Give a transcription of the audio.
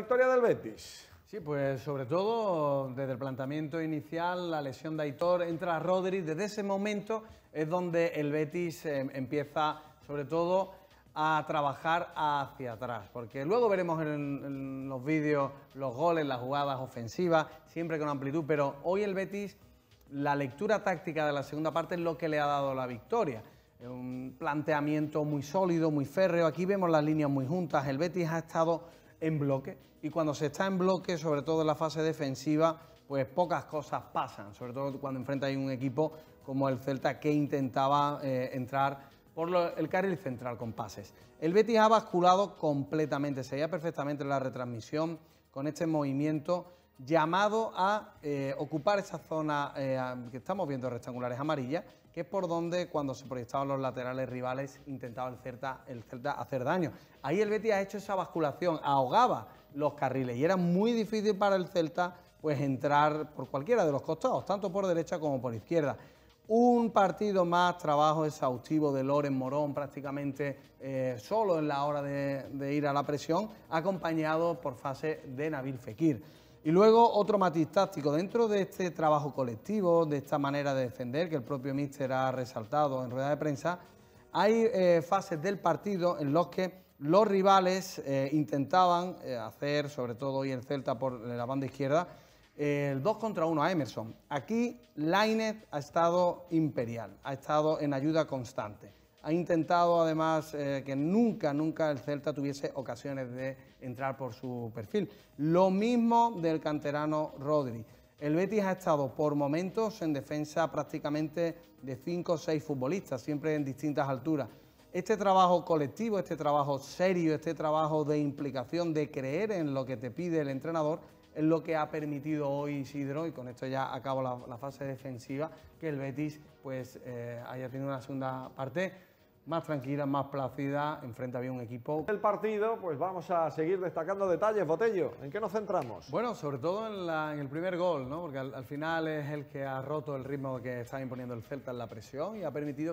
victoria del Betis. Sí, pues sobre todo desde el planteamiento inicial, la lesión de Aitor, entra Rodri, desde ese momento es donde el Betis em, empieza sobre todo a trabajar hacia atrás, porque luego veremos en, en los vídeos los goles, las jugadas ofensivas, siempre con amplitud, pero hoy el Betis, la lectura táctica de la segunda parte es lo que le ha dado la victoria. Un planteamiento muy sólido, muy férreo, aquí vemos las líneas muy juntas, el Betis ha estado en bloque. Y cuando se está en bloque, sobre todo en la fase defensiva, pues pocas cosas pasan, sobre todo cuando enfrenta a un equipo como el Celta que intentaba eh, entrar por el carril central con pases. El Betis ha basculado completamente, se veía perfectamente la retransmisión con este movimiento llamado a eh, ocupar esa zona eh, que estamos viendo rectangulares amarillas, que es por donde cuando se proyectaban los laterales rivales intentaba el Celta, hacer daño. Ahí el Betis ha hecho esa basculación, ahogaba los carriles y era muy difícil para el Celta pues entrar por cualquiera de los costados, tanto por derecha como por izquierda. Un partido más, trabajo exhaustivo de Loren Morón, prácticamente eh, solo en la hora de, de ir a la presión, acompañado por fase de Nabil Fekir. Y luego otro matiz táctico. Dentro de este trabajo colectivo, de esta manera de defender que el propio míster ha resaltado en rueda de prensa, hay eh, fases del partido en los que los rivales eh, intentaban eh, hacer, sobre todo hoy el Celta por la banda izquierda, el 2 contra 1 a Emerson. Aquí Lainez ha estado imperial, ha estado en ayuda constante ha intentado además eh, que nunca, nunca el Celta tuviese ocasiones de entrar por su perfil. Lo mismo del canterano Rodri. El Betis ha estado por momentos en defensa prácticamente de 5 o 6 futbolistas, siempre en distintas alturas. Este trabajo colectivo, este trabajo serio, este trabajo de implicación, de creer en lo que te pide el entrenador, es lo que ha permitido hoy Isidro, y con esto ya acabo la, fase defensiva, que el Betis pues, eh, haya tenido una segunda parte más tranquila, más placida, enfrente había un equipo. El partido, pues vamos a seguir destacando detalles, Botello, ¿en qué nos centramos? Bueno, sobre todo en, el primer gol, ¿no? porque al, al, final es el que ha roto el ritmo que está imponiendo el Celta en la presión y ha permitido